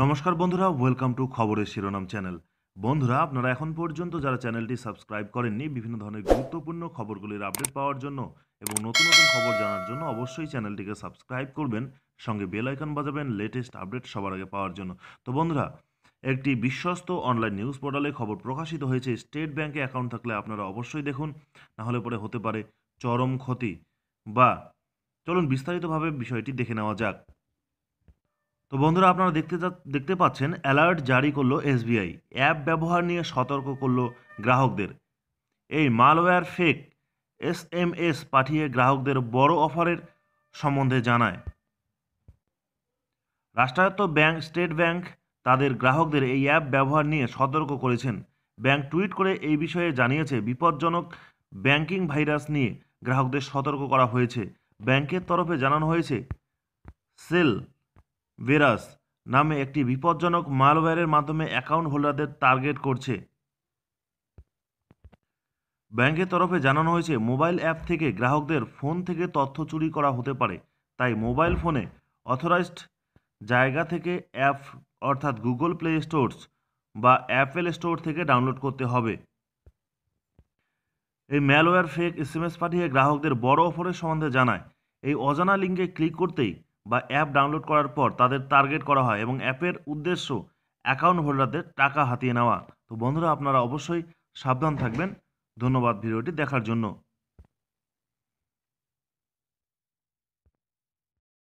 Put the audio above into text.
নমস্কার বন্ধুরা welcome to খবরের শিরোনাম চ্যানেল বন্ধুরা আপনারা এখন পর্যন্ত যারা চ্যানেলটি সাবস্ক্রাইব করেননি বিভিন্ন ধরনের গুরুত্বপূর্ণ খবরগুলির আপডেট পাওয়ার জন্য এবং নতুন নতুন খবর জানার জন্য অবশ্যই চ্যানেলটিকে সাবস্ক্রাইব করবেন সঙ্গে বেল আইকন বাজাবেন লেটেস্ট আপডেট সবার আগে পাওয়ার জন্য তো বন্ধুরা একটি বিশ্বস্ত অনলাইন নিউজ পোর্টালে খবর প্রকাশিত হয়েছে স্টেট ব্যাংকে অ্যাকাউন্ট থাকলে আপনারা অবশ্যই দেখুন নাহলে পরে হতে পারে চরম ক্ষতি বা চলুন বিস্তারিতভাবে বিষয়টি দেখে নেওয়া যাক তো বন্ধুরা আপনারা দেখতে দেখতে পাচ্ছেন অ্যালার্ট জারি করলো এসবিআই অ্যাপ ব্যবহার নিয়ে সতর্ক করলো গ্রাহকদের এই malware fake S M S পাঠিয়ে গ্রাহকদের বড় অফারের সম্বন্ধে জানায় রাষ্ট্রায়ত্ত ব্যাংক স্টেট ব্যাংক তাদের গ্রাহকদের এই অ্যাপ ব্যবহার নিয়ে সতর্ক করেছেন ব্যাংক টুইট করে এই বিষয়ে জানিয়েছে বিপজ্জনক ব্যাংকিং ভাইরাস নিয়ে গ্রাহকদের সতর্ক করা হয়েছে ব্যাংকের তরফে জানানো হয়েছে সেল ভেরাস নামে একটি বিপজ্জনক মালওয়্যারের মাধ্যমে অ্যাকাউন্ট হোল্ডারদের টার্গেট করছে ব্যাংকের তরফে জানানো হয়েছে মোবাইল অ্যাপ থেকে গ্রাহকদের ফোন থেকে তথ্য চুরি করা হতে পারে তাই মোবাইল ফোনে অথরাইজড জায়গা থেকে অ্যাপ অর্থাৎ গুগল প্লে স্টোরস বা অ্যাপেল স্টোর থেকে ডাউনলোড করতে হবে এই ম্যালওয়্যার ফেক এস পাঠিয়ে গ্রাহকদের বড় অফারের সম্বন্ধে জানায় এই অজানা লিঙ্কে ক্লিক করতেই বা অ্যাপ ডাউনলোড করার পর তাদের টার্গেট করা হয় এবং অ্যাপের উদ্দেশ্য অ্যাকাউন্ট হোল্ডারদের টাকা হাতিয়ে নেওয়া তো বন্ধুরা আপনারা অবশ্যই সাবধান থাকবেন ধন্যবাদ ভিডিওটি দেখার জন্য